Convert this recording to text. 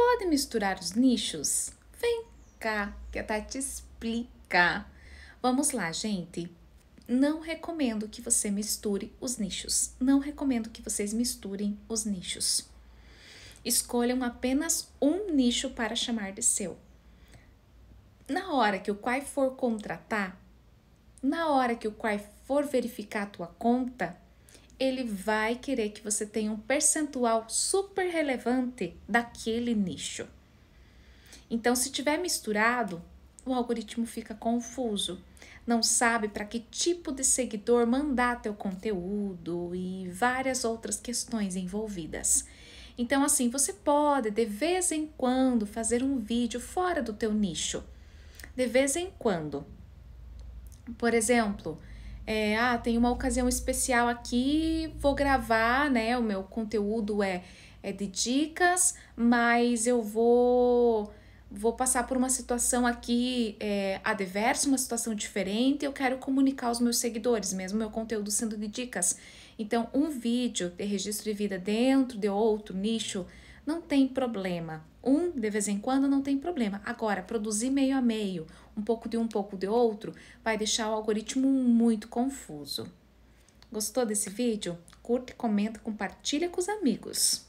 Pode misturar os nichos? Vem cá que a Tati explica. Vamos lá, gente. Não recomendo que você misture os nichos. Não recomendo que vocês misturem os nichos. Escolham apenas um nicho para chamar de seu. Na hora que o Quai for contratar, na hora que o Quai for verificar a tua conta, ele vai querer que você tenha um percentual super relevante daquele nicho. Então, se tiver misturado, o algoritmo fica confuso, não sabe para que tipo de seguidor mandar teu conteúdo e várias outras questões envolvidas. Então, assim, você pode de vez em quando fazer um vídeo fora do teu nicho. De vez em quando. Por exemplo, é, ah, tem uma ocasião especial aqui, vou gravar, né? O meu conteúdo é, é de dicas, mas eu vou vou passar por uma situação aqui é, adversa, uma situação diferente, eu quero comunicar aos meus seguidores, mesmo meu conteúdo sendo de dicas. Então, um vídeo de registro de vida dentro de outro nicho não tem problema. Um, de vez em quando, não tem problema. Agora, produzir meio a meio, um pouco de um, um pouco de outro, vai deixar o algoritmo muito confuso. Gostou desse vídeo? Curte, comenta, compartilha com os amigos.